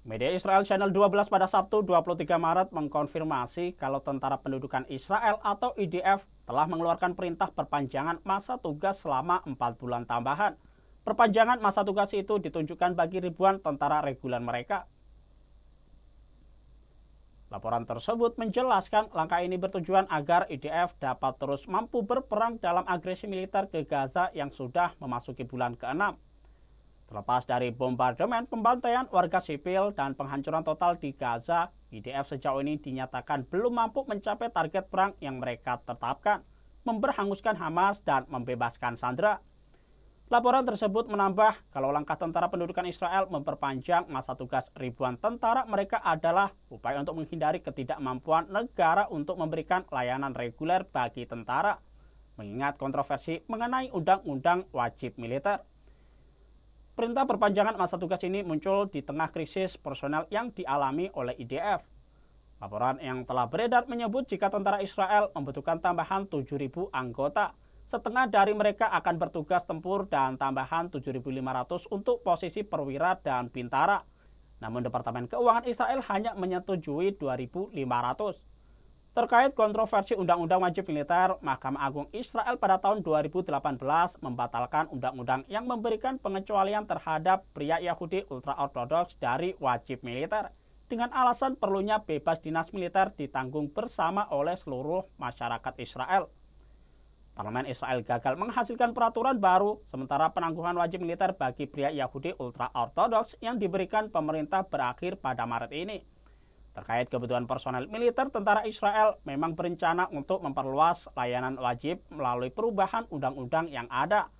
Media Israel Channel 12 pada Sabtu 23 Maret mengkonfirmasi kalau tentara pendudukan Israel atau IDF telah mengeluarkan perintah perpanjangan masa tugas selama 4 bulan tambahan. Perpanjangan masa tugas itu ditunjukkan bagi ribuan tentara reguler mereka. Laporan tersebut menjelaskan langkah ini bertujuan agar IDF dapat terus mampu berperang dalam agresi militer ke Gaza yang sudah memasuki bulan ke-6. Terlepas dari bombardemen, pembantaian warga sipil, dan penghancuran total di Gaza, IDF sejauh ini dinyatakan belum mampu mencapai target perang yang mereka tetapkan, memberhanguskan Hamas dan membebaskan Sandra. Laporan tersebut menambah kalau langkah tentara pendudukan Israel memperpanjang masa tugas ribuan tentara mereka adalah upaya untuk menghindari ketidakmampuan negara untuk memberikan layanan reguler bagi tentara, mengingat kontroversi mengenai undang-undang wajib militer. Perintah perpanjangan masa tugas ini muncul di tengah krisis personel yang dialami oleh IDF. Laporan yang telah beredar menyebut jika tentara Israel membutuhkan tambahan 7.000 anggota. Setengah dari mereka akan bertugas tempur dan tambahan 7.500 untuk posisi perwira dan bintara. Namun Departemen Keuangan Israel hanya menyetujui 2.500. Terkait kontroversi Undang-Undang Wajib Militer, Mahkamah Agung Israel pada tahun 2018 membatalkan undang-undang yang memberikan pengecualian terhadap pria Yahudi ultra-ortodoks dari wajib militer dengan alasan perlunya bebas dinas militer ditanggung bersama oleh seluruh masyarakat Israel. Parlemen Israel gagal menghasilkan peraturan baru, sementara penangguhan wajib militer bagi pria Yahudi ultra-ortodoks yang diberikan pemerintah berakhir pada Maret ini. Terkait kebutuhan personel militer, tentara Israel memang berencana untuk memperluas layanan wajib melalui perubahan undang-undang yang ada.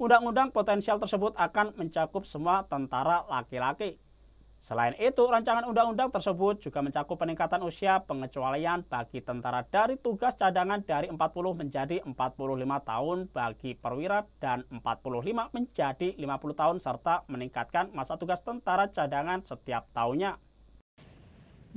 Undang-undang potensial tersebut akan mencakup semua tentara laki-laki. Selain itu, rancangan undang-undang tersebut juga mencakup peningkatan usia pengecualian bagi tentara dari tugas cadangan dari 40 menjadi 45 tahun bagi perwira dan 45 menjadi 50 tahun serta meningkatkan masa tugas tentara cadangan setiap tahunnya.